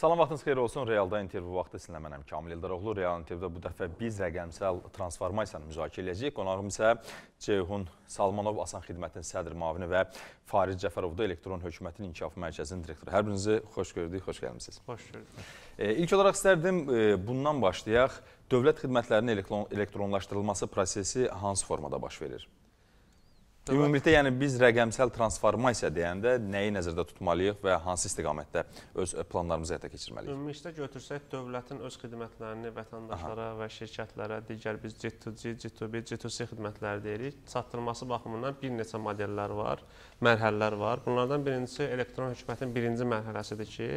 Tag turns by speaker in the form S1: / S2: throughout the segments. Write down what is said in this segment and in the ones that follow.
S1: Salam vaxtınız xeyir olsun. Realda intervyu vaxtı sizinlə mənəm Kamil Eldaroğlu. Real intervyuda bu dəfə biz rəqəmsal transformasiyanı müzakirə edəcəyik. Qonağım isə Ceyhun Salmanov Asan Xidmətinin sədr müavini və Fariz Cəfərovda Elektron Hökumətin İnkişafı Mərkəzinin direktoru. Hər birinizi xoş gördük, xoş
S2: gəlmisiniz. Xoş gördük.
S1: E, ilk olaraq istərdim e, bundan başlayaq. Dövlət xidmətlərinin elektron elektronlaşdırılması prosesi hansı formada baş verir? Ümumilikdə, Ümumilikdə yəni biz rəqəmsəl transformasiya deyəndə nəyi nəzərdə tutmalıyıq və hansı istiqamətdə öz planlarımızı həyata keçirməliyik?
S2: Ümumilikdə götürsək, dövlətin öz xidmətlərini vətəndaşlara Aha. və şirkətlərə, digər biz G2G, G2B, G2C xidmətləri deyirik, çatdırılması baxımından bir neçə modellər var, mərhələlər var. Bunlardan birincisi elektron hökumətin birinci mərhələsidir ki,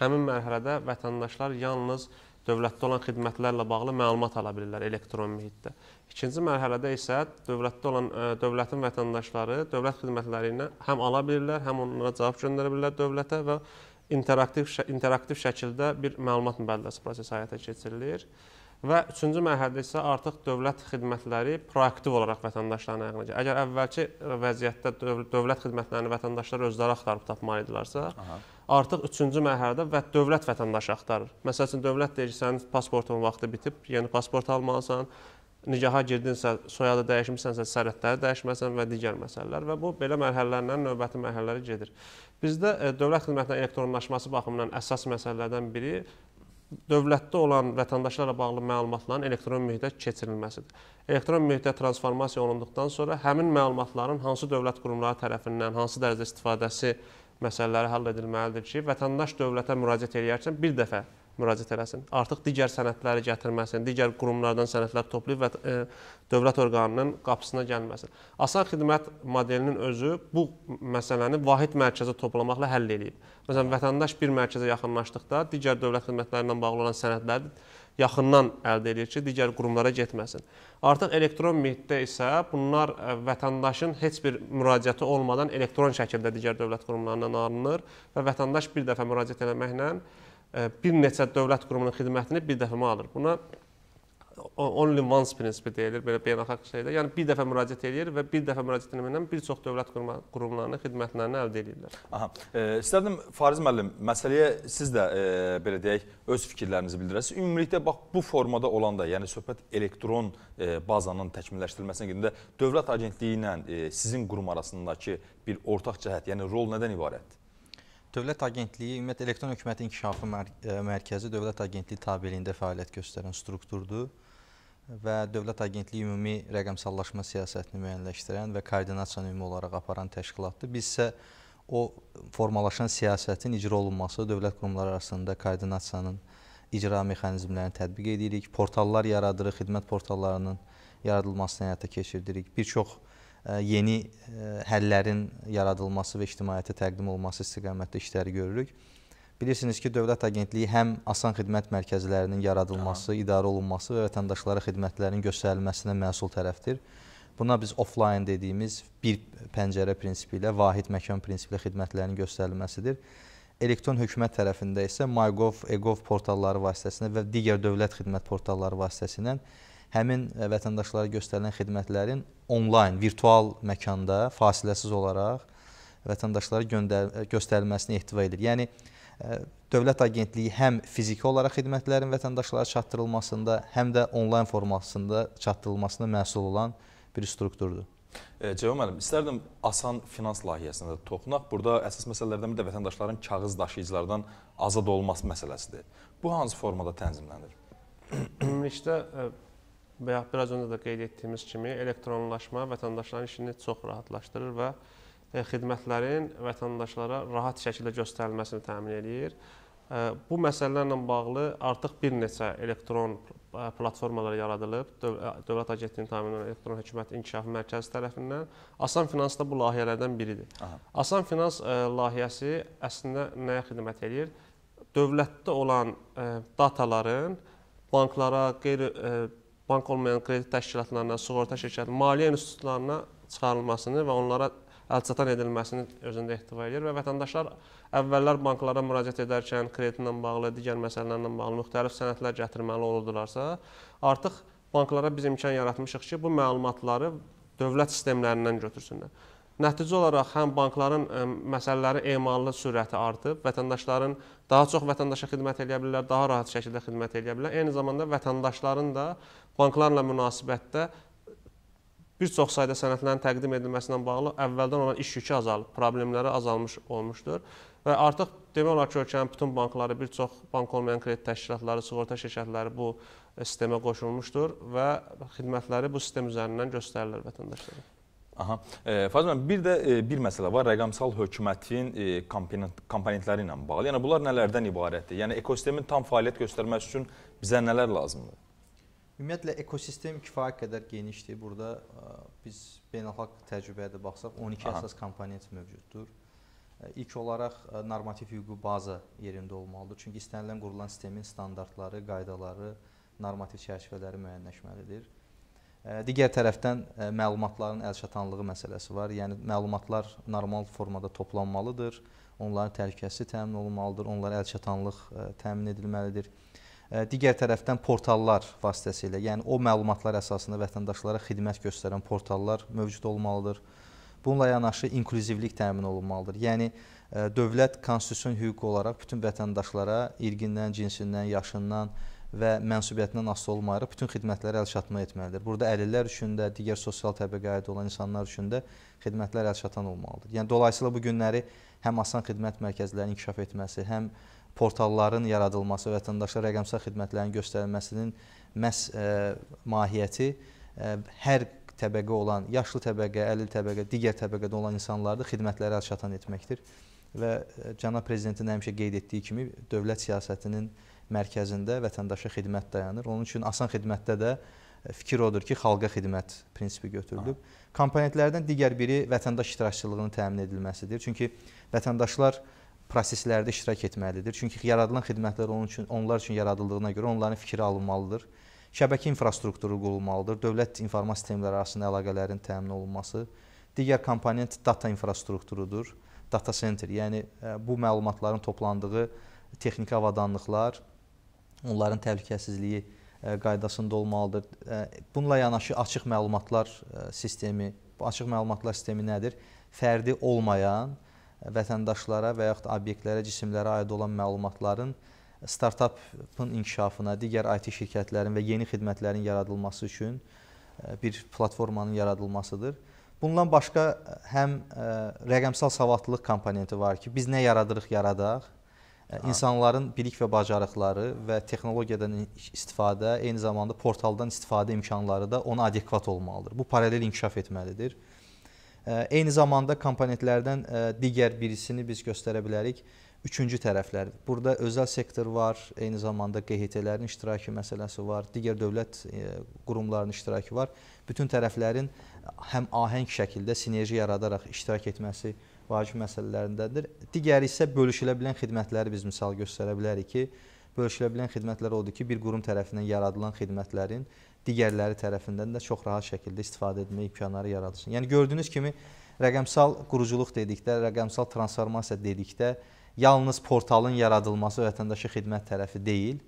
S2: həmin mərhələdə vətəndaşlar yalnız dövlətdə olan xidmətlərlə bağlı məlumat ala bilirlər elektron mühitdə. İkinci mərhələdə isə dövlətdə olan e, dövlətin vətəndaşları dövlət xidmətlərindən həm ala bilirlər, həm onlara cavab göndərə bilirlər dövlətə və interaktiv interaktiv şəkildə bir məlumat mübadiləsi prosesi həyata keçirilir. Və üçüncü mərhələdə isə artıq dövlət xidmətləri proaktiv olaraq vətəndaşların ayağına gəlir. Əgər əvvəlki vəziyyətdə dövlət xidmətlərini vətəndaşlar özləri axtarıb tapmalı idilərsə, Aha artıq 3-cü mərhələdə və dövlət vətəndaşı axtarır. Məsəl üçün dövlət deyir ki, sənin pasportun vaxtı bitib, yeni pasport almalısan, nigaha girdinsə, soyadı dəyişmisənsə, sərhədləri dəyişməsən və digər məsələlər və bu belə mərhələlərlə növbəti mərhələlərə gedir. Bizdə e, dövlət xidmətinin elektronlaşması baxımından əsas məsələlərdən biri dövlətdə olan vətəndaşlarla bağlı məlumatların elektron mühitə keçirilməsidir. Elektron mühitə transformasiya olunduqdan sonra həmin məlumatların hansı dövlət qurumları tərəfindən hansı dərəcədə istifadəsi məsələləri həll edilməlidir ki, vətəndaş dövlətə müraciət edərkən bir dəfə müraciət eləsin. Artıq digər sənədləri gətirməsin, digər qurumlardan sənədlər toplayıb və e, dövlət orqanının qapısına gəlməsin. Asan xidmət modelinin özü bu məsələni vahid mərkəzə toplamaqla həll eləyib. Məsələn, vətəndaş bir mərkəzə yaxınlaşdıqda digər dövlət xidmətləri ilə bağlı olan sənədləri yaxından əldə edir ki, digər qurumlara getməsin. Artıq elektron mühitdə isə bunlar e, vətəndaşın heç bir müraciəti olmadan elektron şəkildə digər dövlət qurumlarından alınır və vətəndaş bir dəfə müraciət etməklə e, bir neçə dövlət qurumunun xidmətini bir dəfəmə alır. Buna only once prinsipi deyilir belə beynəlxalq şeydə. Yəni bir dəfə müraciət eləyir və bir dəfə müraciət etməyindən bir çox dövlət qurumlarının xidmətlərini əldə edirlər. Aha.
S1: E, istərdim Fariz müəllim, məsələyə siz də e, belə deyək, öz fikirlərinizi bildirəsiniz. Ümumilikdə bax bu formada olanda, yəni söhbət elektron e, bazanın təkmilləşdirilməsinə gedəndə dövlət agentliyi ilə e, sizin qurum arasındakı bir ortaq cəhət, yəni rol nədən ibarətdir? Dövlət Agentliyi ümumiyyətlə elektron hökumət inkişafı
S3: mər e, mərkəzi Dövlət Agentliyi tabeliyində fəaliyyət göstərən strukturdur və Dövlət Agentliyi ümumi rəqəmsallaşma siyasətini müəyyənləşdirən və koordinasiyanı ümumi olaraq aparan təşkilatdır. Biz isə o formalaşan siyasətin icra olunması, dövlət qurumları arasında koordinasiyanın icra mexanizmlərini tətbiq edirik, portallar yaradırıq, xidmət portallarının yaradılmasını həyata keçirdirik. Bir çox e, yeni e, həllərin yaradılması və ictimaiyyətə təqdim olunması istiqamətdə işləri görürük. Bilirsiniz ki, Dövlət Agentliyi həm asan xidmət mərkəzlərinin yaradılması, Aha. idarə olunması və vətəndaşlara xidmətlərin göstərilməsinə məsul tərəfdir. Buna biz offline dediyimiz bir pəncərə prinsipi ilə, vahid məkan prinsipi ilə xidmətlərin göstərilməsidir. Elektron hökumət tərəfində isə MyGov, EGov portalları vasitəsilə və digər dövlət xidmət portalları vasitəsilə həmin e, vətəndaşlara göstərilən xidmətlərin onlayn, virtual məkanda fasiləsiz olaraq vətəndaşlara göstərilməsini ehtiva edir. Yəni, Dövlət Agentliyi həm fiziki olaraq xidmətlərin vətəndaşlara çatdırılmasında, həm də onlayn formasında çatdırılmasına məsul olan bir strukturdur.
S1: E, Cəvab müəllim, istərdim asan finans layihəsinə də toxunaq. Burada əsas məsələlərdən bir də vətəndaşların kağız daşıyıcılardan azad olması məsələsidir. Bu hansı formada tənzimlənir?
S2: Ümumilikdə bayaq biraz öncə də qeyd etdiyimiz kimi elektronlaşma vətəndaşların işini çox rahatlaşdırır və e, E, xidmətlərin vətəndaşlara rahat şəkildə göstərilməsini təmin eləyir. E, bu məsələlərlə bağlı artıq bir neçə elektron e, platformalar yaradılıb. Dövlət Agentliyinin təminatı elektron hökumət inkişafı mərkəzi tərəfindən Asan Finans da bu layihələrdən biridir. Aha. Asan Finans layihəsi əslində nəyə xidmət eləyir? Dövlətdə olan dataların banklara, qeyri bank olmayan kredit təşkilatlarına, sığorta şirkətlərinə, maliyyə institutlarına çıxarılmasını və onlara əlçatan edilməsini özündə ehtiva edir və vətəndaşlar əvvəllər banklara müraciət edərkən kreditlə bağlı, digər məsələlərlə bağlı müxtəlif sənədlər gətirməli olurdularsa, artıq banklara biz imkan yaratmışıq ki, bu məlumatları dövlət sistemlərindən götürsünlər. Nəticə olaraq həm bankların məsələləri emallı sürəti artıb, vətəndaşların daha çox vətəndaşa xidmət edə bilirlər, daha rahat şəkildə xidmət edə bilirlər. Eyni zamanda vətəndaşların da banklarla münasibətdə bir çox sayda sənədlərin təqdim edilməsi ilə bağlı əvvəldən olan iş yükü azalıb, problemləri azalmış olmuşdur və artıq demək olar ki, ölkənin bütün bankları, bir çox bank olmayan kredit təşkilatları, sığorta şirkətləri bu e, sistemə qoşulmuşdur və xidmətləri bu sistem üzərindən göstərilir vətəndaşlara.
S1: Aha. E, Fazıl müəllim, bir də e, bir məsələ var, rəqəmsal hökumətin e, komponent, komponentləri ilə bağlı. Yəni bunlar nələrdən ibarətdir? Yəni ekosistemin tam fəaliyyət göstərməsi üçün bizə nələr lazımdır?
S3: Ümumiyyətlə ekosistem kifayət qədər genişdir. Burada ə, e, biz beynəlxalq təcrübəyə də baxsaq 12 Aha. əsas komponent mövcuddur. Ə, e, ilk olaraq ə, e, normativ hüquqi baza yerində olmalıdır. Çünki istənilən qurulan sistemin standartları, qaydaları, normativ çərçivələri müəyyənləşməlidir. Ə, digər tərəfdən ə, məlumatların əlçatanlığı məsələsi var. Yəni məlumatlar normal formada toplanmalıdır. Onların təhlükəsizliyi təmin olunmalıdır. Onlara əlçatanlıq ə, təmin edilməlidir digər tərəfdən portallar vasitəsilə, yəni o məlumatlar əsasında vətəndaşlara xidmət göstərən portallar mövcud olmalıdır. Bununla yanaşı inklüzivlik təmin olunmalıdır. Yəni dövlət konstitusion hüququ olaraq bütün vətəndaşlara irqindən, cinsindən, yaşından və mənsubiyyətindən asılı olmayaraq bütün xidmətlərə əl çatma etməlidir. Burada əlillər üçün də, digər sosial təbəqəyə aid olan insanlar üçün də xidmətlər əl çatan olmalıdır. Yəni dolayısıyla bu günləri həm asan xidmət mərkəzlərinin inkişaf etməsi, həm portalların yaradılması, vətəndaşa rəqəmsal xidmətlərin göstərilməsinin məhz ə, e, mahiyyəti ə, e, hər təbəqə olan, yaşlı təbəqə, əlil təbəqə, digər təbəqədə olan insanları xidmətlərə çatan etməkdir. Və e, cənab prezidentin həmişə qeyd etdiyi kimi dövlət siyasətinin mərkəzində vətəndaşa xidmət dayanır. Onun üçün asan xidmətdə də fikir odur ki, xalqa xidmət prinsipi götürülüb. Komponentlərdən digər biri vətəndaş iştirakçılığının təmin edilməsidir. Çünki vətəndaşlar e, proseslərdə iştirak etməlidir. Çünki yaradılan xidmətlər onun üçün, onlar üçün yaradıldığına görə onların fikri alınmalıdır. Şəbəkə infrastrukturu qurulmalıdır. Dövlət informasiya sistemləri arasında əlaqələrin təmin olunması. Digər komponent data infrastrukturudur. Data center, yəni e, bu məlumatların toplandığı texniki avadanlıqlar, onların təhlükəsizliyi e, qaydasında olmalıdır. E, bununla yanaşı açıq məlumatlar sistemi, bu açıq məlumatlar sistemi nədir? Fərdi olmayan, vətəndaşlara və yaxud obyektlərə, cisimlərə aid olan məlumatların startapın inkişafına, digər IT şirkətlərin və yeni xidmətlərin yaradılması üçün e, bir platformanın yaradılmasıdır. Bundan başqa e, həm e, rəqəmsal savadlılıq komponenti var ki, biz nə yaradırıq yaradaq, insanların bilik və bacarıqları və texnologiyadan istifadə, eyni zamanda portaldan istifadə imkanları da ona adekvat olmalıdır. Bu paralel inkişaf etməlidir. Eyni zamanda komponentlərdən e, digər birisini biz göstərə bilərik. Üçüncü tərəflər. Burada özəl sektor var, eyni zamanda QHT-lərin iştirakı məsələsi var, digər dövlət e, qurumlarının iştirakı var. Bütün tərəflərin həm ahəng şəkildə sinerji yaradaraq iştirak etməsi vacib məsələlərindəndir. Digəri isə bölüşülə bilən xidmətləri biz misal göstərə bilərik ki, bölüşülə bilən xidmətlər odur ki, bir qurum tərəfindən yaradılan xidmətlərin digərləri tərəfindən də çox rahat şəkildə istifadə etmək imkanları yaradılsın. Yəni gördüyünüz kimi rəqəmsal quruculuq dedikdə, rəqəmsal transformasiya dedikdə yalnız portalın yaradılması vətəndaşa xidmət tərəfi deyil.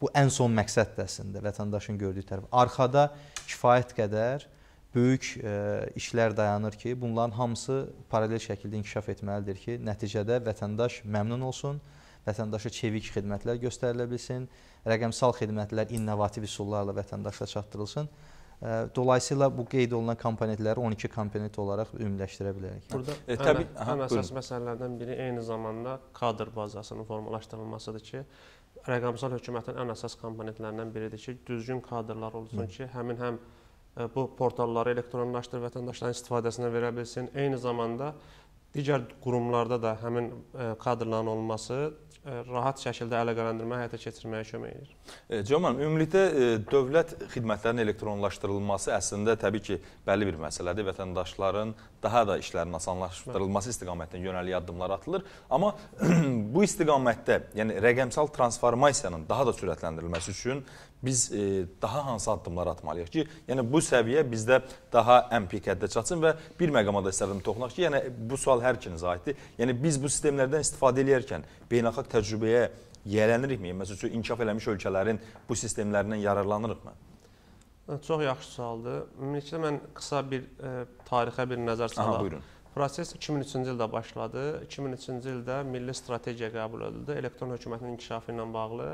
S3: Bu ən son məqsəddir əslində vətəndaşın gördüyü tərəf. Arxada kifayət qədər böyük ə, e, işlər dayanır ki, bunların hamısı paralel şəkildə inkişaf etməlidir ki, nəticədə vətəndaş məmnun olsun vətəndaşa çevik xidmətlər göstərilə bilsin, rəqəmsal xidmətlər innovativ üsullarla vətəndaşa çatdırılsın. Dolayısıyla bu qeyd olunan komponentləri 12 komponent olaraq ümumiləşdirə bilərik. Burada
S2: e, təbii həm, həm əsas buyurun. məsələlərdən biri eyni zamanda kadr bazasının formalaşdırılmasıdır ki, rəqəmsal hökumətin ən əsas komponentlərindən biridir ki, düzgün kadrlar olsun Hı. ki, həmin həm e, bu portalları elektronlaşdır vətəndaşların istifadəsinə verə bilsin. Eyni zamanda digər qurumlarda da həmin e, kadrların olması E, rahat şəkildə əlaqələndirmə həyata keçirməyə kömək edir.
S1: E, Cəmal müəllim, ümumilikdə e, dövlət xidmətlərinin elektronlaşdırılması əslində təbii ki, bəlli bir məsələdir. Vətəndaşların daha da işlərin asanlaşdırılması istiqamətində yönəlik addımlar atılır. Amma bu istiqamətdə, yəni rəqəmsal transformasiyanın daha da sürətləndirilməsi üçün biz e, daha hansı addımlar atmalıyıq ki, yəni bu səviyyə bizdə daha ən pik həddə çatsın və bir məqama da istərdim toxunaq ki, yəni bu sual hər ikinizə aiddir. Yəni biz bu sistemlərdən istifadə edərkən beynəlxalq təcrübəyə yiyələnirikmi? Yəni məsəl üçün inkişaf eləmiş ölkələrin bu sistemlərindən yararlanırıqmı?
S2: Çox yaxşı sualdır. Ümumilikdə mən qısa bir ə, tarixə bir nəzər salaq. Aha, buyurun. Proses 2003-cü ildə başladı. 2003-cü ildə milli strategiya qəbul edildi elektron hökumətin inkişafı ilə bağlı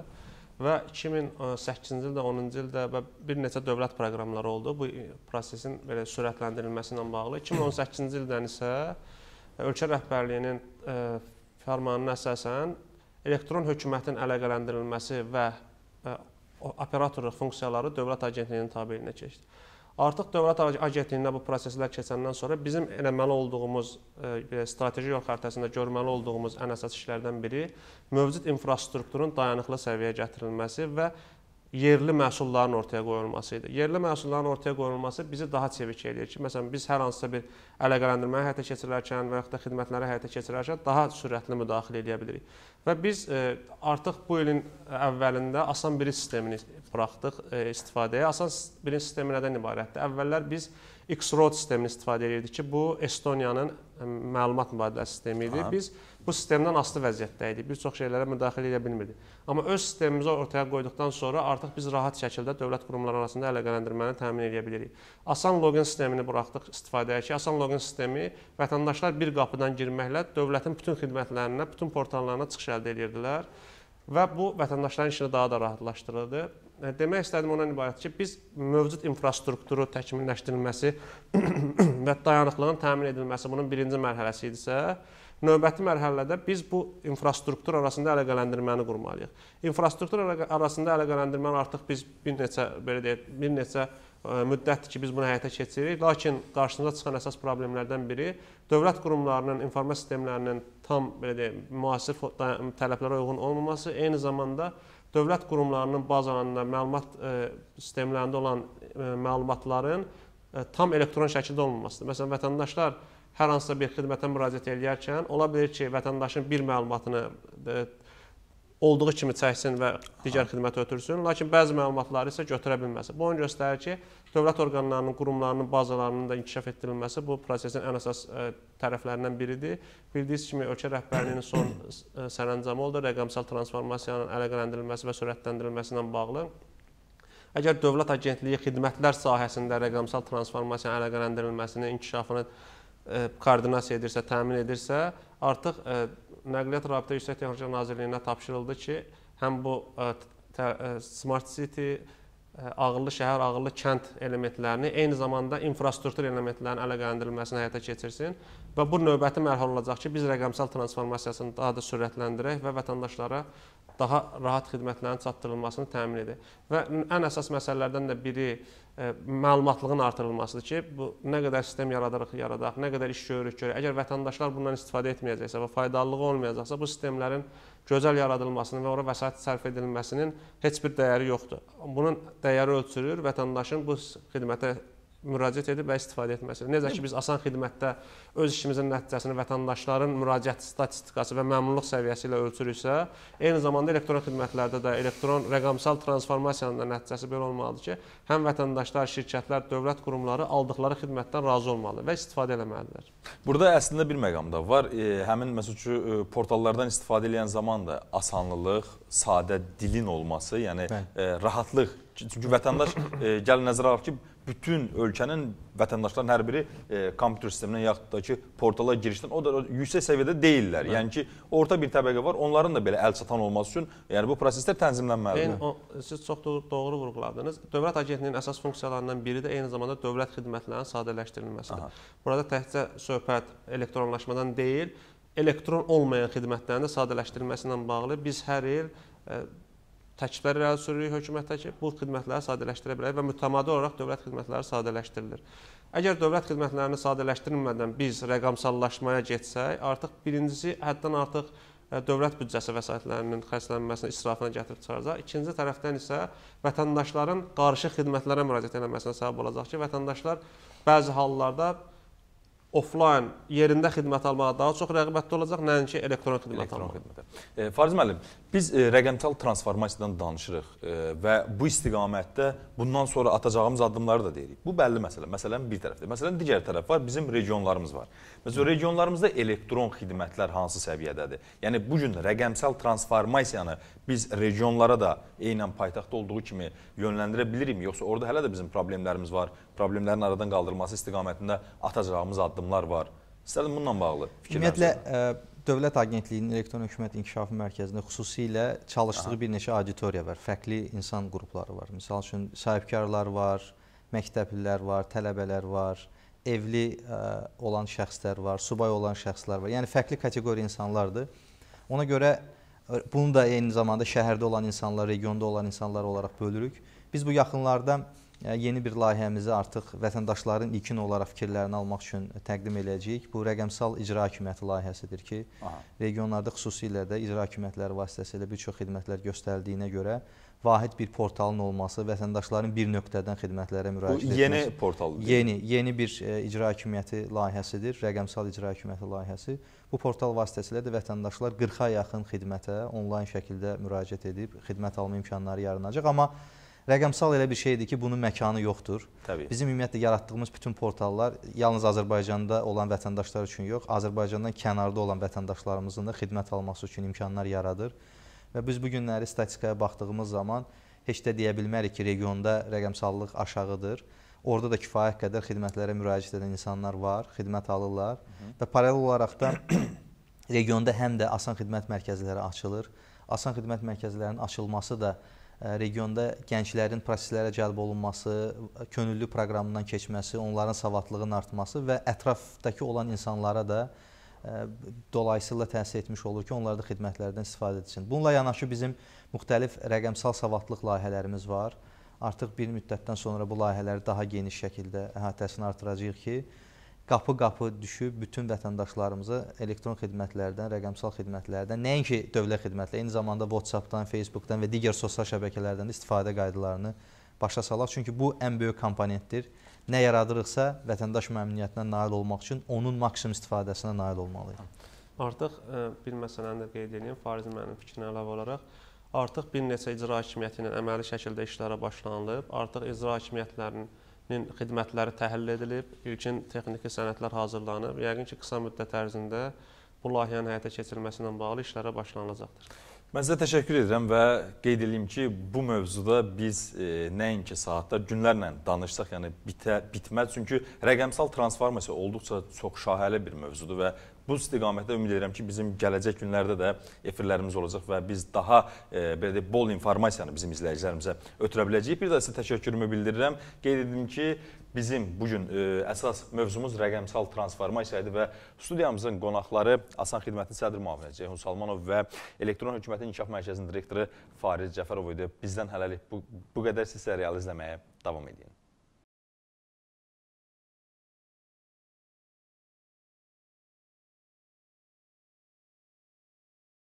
S2: və 2008-ci ildə, 10-cu ildə və bir neçə dövlət proqramları oldu bu e, prosesin belə sürətləndirilməsi ilə bağlı. 2018-ci ildən isə e, ölkə rəhbərliyinin ə, e, fərmanına əsasən elektron hökumətin əlaqələndirilməsi və ə, operatorluq funksiyaları Dövlət Agentliyinin tabeliyinə keçdi. Artıq Dövlət Agentliyində bu proseslər keçəndən sonra bizim eləməli olduğumuz e, strateji yol xəritəsində görməli olduğumuz ən əsas işlərdən biri mövcud infrastrukturun dayanıqlı səviyyəyə gətirilməsi və yerli məhsulların ortaya qoyulması idi. Yerli məhsulların ortaya qoyulması bizi daha çevik eləyir ki, məsələn biz hər hansısa bir əlaqələndirməni həyata keçirərkən və yaxud da xidmətləri həyata keçirərkən daha sürətli müdaxilə edə bilirik. Və biz e, artıq bu ilin əvvəlində asan biri sistemini buraxdıq e, istifadəyə. Asan birin sistemi nədən ibarətdir? Əvvəllər biz X-Road sistemini istifadə edirdik ki, bu Estoniyanın e, məlumat mübadiləsi sistemi idi. Aha. Biz bu sistemdən asılı vəziyyətdə idi. Bir çox şeylərə müdaxilə edə bilmirdi. Amma öz sistemimizi ortaya qoyduqdan sonra artıq biz rahat şəkildə dövlət qurumları arasında əlaqələndirməni təmin edə bilirik. Asan login sistemini buraxdıq istifadəyə ki, asan login sistemi vətəndaşlar bir qapıdan girməklə dövlətin bütün xidmətlərinə, bütün portallarına çıxış əldə edirdilər və bu vətəndaşların işini daha da rahatlaşdırırdı. E, demək istədim ondan ibarət ki, biz mövcud infrastrukturu təkmilləşdirilməsi və dayanıqlığın təmin edilməsi bunun birinci mərhələsi idisə, növbəti mərhələdə biz bu infrastruktur arasında əlaqələndirməni qurmalıyıq. İnfrastruktur arasında əlaqələndirməni artıq biz bir neçə belə deyək, bir neçə e, müddətdir ki, biz bunu həyata keçiririk. Lakin qarşımıza çıxan əsas problemlərdən biri dövlət qurumlarının informasiya sistemlərinin tam belə deyək, müasir tələblərə uyğun olmaması, eyni zamanda dövlət qurumlarının bazalarında məlumat e, sistemlərində olan e, məlumatların tam elektron şəkildə olmamasıdır. Məsələn, vətəndaşlar hər hansısa bir xidmətə müraciət edərkən ola bilər ki, vətəndaşın bir məlumatını e, olduğu kimi çəksin və digər xidmətə ötürsün, lakin bəzi məlumatları isə götürə bilməsin. Bu onu göstərir ki, dövlət orqanlarının, qurumlarının bazalarının da inkişaf etdirilməsi bu prosesin ən əsas e, tərəflərindən biridir. Bildiyiniz kimi ölkə rəhbərliyinin son e, sərəncamı oldu rəqəmsal transformasiyanın əlaqələndirilməsi və sürətləndirilməsi ilə bağlı. Əgər dövlət agentliyi xidmətlər sahəsində rəqəmsal transformasiyanın əlaqələndirilməsini, inkişafını koordinasiya edirsə, təmin edirsə, artıq Nəqliyyat Rabitə Yüksək Texnologiya Nazirliyinə tapşırıldı ki, həm bu Smart City ağıllı şəhər, ağıllı kənd elementlərini, eyni zamanda infrastruktur elementlərinin ələ gələndirilməsini həyata keçirsin və bu növbəti mərhələ olacaq ki, biz rəqəmsal transformasiyasını daha da sürətləndirək və vətəndaşlara daha rahat xidmətlərin çatdırılmasını təmin edir. Və ən əsas məsələlərdən də biri ə, e, məlumatlığın artırılmasıdır ki, bu nə qədər sistem yaradırıq, yaradaq, nə qədər iş görürük, görürük. Əgər vətəndaşlar bundan istifadə etməyəcəksə və faydalığı olmayacaqsa, bu sistemlərin gözəl yaradılmasının və ora vəsait sərf edilməsinin heç bir dəyəri yoxdur. Bunun dəyəri ölçülür vətəndaşın bu xidmətə müraciət edib və istifadə etməsidir. Necə ki biz asan xidmətdə öz işimizin nəticəsini vətəndaşların müraciət statistikası və məmnunluq səviyyəsi ilə ölçürüksə, eyni zamanda elektron xidmətlərdə də elektron rəqəmsal transformasiyanın da nəticəsi belə olmalıdır ki, həm vətəndaşlar, şirkətlər, dövlət qurumları aldıqları xidmətdən razı olmalı və istifadə etməlidirlər.
S1: Burada əslində bir məqam da var. E, həmin məsəl üçün e, portallardan istifadə edən zaman da asanlılıq, sadə dilin olması, yəni e, rahatlıq çünki vətəndaş e, gəl nəzərə alıb ki, bütün ölkənin vətəndaşların hər biri e, kompüter sisteminə yaxud da ki, portala girişdən o da yüksək səviyyədə deyillər. Hı. Hə. Yəni ki, orta bir təbəqə var. Onların da belə əl çatan olması üçün, yəni bu proseslər tənzimlənməlidir. Eyni,
S2: o, siz çox doğru, doğru vurğuladınız. Dövlət agentliyinin əsas funksiyalarından biri də eyni zamanda dövlət xidmətlərinin sadələşdirilməsidir. Aha. Burada təkcə söhbət elektronlaşmadan deyil, elektron olmayan xidmətlərin də sadələşdirilməsi ilə bağlı biz hər il e, təkliflər irəli sürürük hökumətə ki, bu xidmətləri sadələşdirə bilərik və mütəmadi olaraq dövlət xidmətləri sadələşdirilir. Əgər dövlət xidmətlərini sadələşdirmədən biz rəqamsallaşmaya getsək, artıq birincisi həddən artıq e, dövlət büdcəsi vəsaitlərinin xərclənməsinə, israfına gətirib çıxaracaq. İkinci tərəfdən isə vətəndaşların qarışıq xidmətlərə müraciət etməsinə səbəb olacaq ki, vətəndaşlar bəzi hallarda offlayn yerində xidmət almağa daha çox rəğbətli olacaq, nəinki elektron xidmət almağa. E, Fariz müəllim, Biz e, rəqəmsal
S1: transformasiyadan danışırıq e, və bu istiqamətdə bundan sonra atacağımız addımları da deyirik. Bu bəlli məsələ. Məsələnin bir tərəfdir. Məsələnin digər tərəfi var. Bizim regionlarımız var. Məsələn, regionlarımızda elektron xidmətlər hansı səviyyədədir? Yəni bu gün rəqəmsal transformasiyanı biz regionlara da eynən paytaxtda olduğu kimi yönləndirə bilirikmi? Yoxsa orada hələ də bizim problemlərimiz var. Problemlərin aradan qaldırılması istiqamətində atacağımız addımlar var. İstədim bununla bağlı fikirlərinizi.
S3: Ümumiyyətlə e, Dövlət Agentliyinin Elektron Hökumət İnkişafı Mərkəzində xüsusilə çalışdığı Aha. bir neçə auditoriya var, fərqli insan qrupları var. Məsəl üçün sahibkarlar var, məktəblilər var, tələbələr var, evli ə, olan şəxslər var, subay olan şəxslər var. Yəni fərqli kateqoriya insanlardır. Ona görə bunu da eyni zamanda şəhərdə olan insanlar, regionda olan insanlar olaraq bölürük. Biz bu yaxınlarda yeni bir layihəmizi artıq vətəndaşların ilkin olaraq fikirlərini almaq üçün təqdim eləyəcəyik. Bu rəqəmsal icra hökuməti layihəsidir ki, Aha. regionlarda xüsusilə də icra hökumətləri vasitəsilə bir çox xidmətlər göstərdiyinə görə vahid bir portalın olması, vətəndaşların bir nöqtədən xidmətlərə müraciət etməsi. Bu yeni etməsi, portal. Deyil? Yeni, yeni bir e, icra hökuməti layihəsidir, rəqəmsal icra hökuməti layihəsi. Bu portal vasitəsilə də vətəndaşlar 40-a yaxın xidmətə onlayn şəkildə müraciət edib xidmət alma imkanları yaranacaq, amma Rəqəmsal elə bir şeydir ki, bunun məkanı yoxdur. Təbii. Bizim ümumiyyətlə yaratdığımız bütün portallar yalnız Azərbaycanda olan vətəndaşlar üçün yox, Azərbaycandan kənarda olan vətəndaşlarımızın da xidmət alması üçün imkanlar yaradır. Və biz bu günləri statistikaya baxdığımız zaman heç də deyə bilmərik ki, regionda rəqəmsallıq aşağıdır. Orada da kifayət qədər xidmətlərə müraciət edən insanlar var, xidmət alırlar Hı -hı. və paralel olaraq da regionda həm də asan xidmət mərkəzləri açılır. Asan xidmət mərkəzlərinin açılması da regionda gənclərin proseslərə cəlb olunması, könüllü proqramından keçməsi, onların savadlığının artması və ətrafdakı olan insanlara da dolayısıyla təsir etmiş olur ki, onlar da xidmətlərdən istifadə etsin. Bununla yanaşı bizim müxtəlif rəqəmsal savadlıq layihələrimiz var. Artıq bir müddətdən sonra bu layihələri daha geniş şəkildə əhatəsini artıracağıq ki, qapı-qapı düşüb bütün vətəndaşlarımızı elektron xidmətlərdən, rəqəmsal xidmətlərdən, nəinki dövlət xidmətləri, eyni zamanda WhatsApp-dan, Facebook-dan və digər sosial şəbəkələrdən də istifadə qaydalarını başa salaq. Çünki bu ən böyük komponentdir. Nə yaradırıqsa, vətəndaş məmnuniyyətinə nail olmaq üçün onun maksimum istifadəsinə nail olmalıyıq.
S2: Artıq ə, e, bir məsələni də qeyd edeyim, Fariz müəllim fikrinə əlavə olaraq, artıq bir neçə icra hakimiyyəti ilə əməli şəkildə işlərə başlanılıb, artıq icra hakimiyyətlərinin nin xidmətləri təhlil edilib, ilkin texniki sənədlər hazırlanıb. Yəqin ki, qısa müddət ərzində bu layihənin həyata keçirilməsi ilə bağlı işlərə başlanılacaqdır.
S1: Mən sizə təşəkkür edirəm və qeyd edeyim ki, bu mövzuda biz e, nəinki saatlar, günlərlə danışsaq, yəni bitə, bitməz. Çünki rəqəmsal transformasiya olduqca çox şahəli bir mövzudur və bu istiqamətdə ümid edirəm ki, bizim gələcək günlərdə də efirlərimiz olacaq və biz daha e, belə deyək, bol informasiyanı bizim izləyicilərimizə ötürə biləcəyik. Bir də sizə təşəkkürümü bildirirəm. Qeyd edim ki, Bizim bu gün e, əsas mövzumuz rəqəmsal transformasiyadır və studiyamızın qonaqları Asan Xidmətin sədr müavini Ceyhun Salmanov və Elektron Hökumətin İnkişaf Mərkəzinin direktoru Fariz Cəfərov idi. Bizdən hələlik bu, bu qədər siz serialı izləməyə davam edin.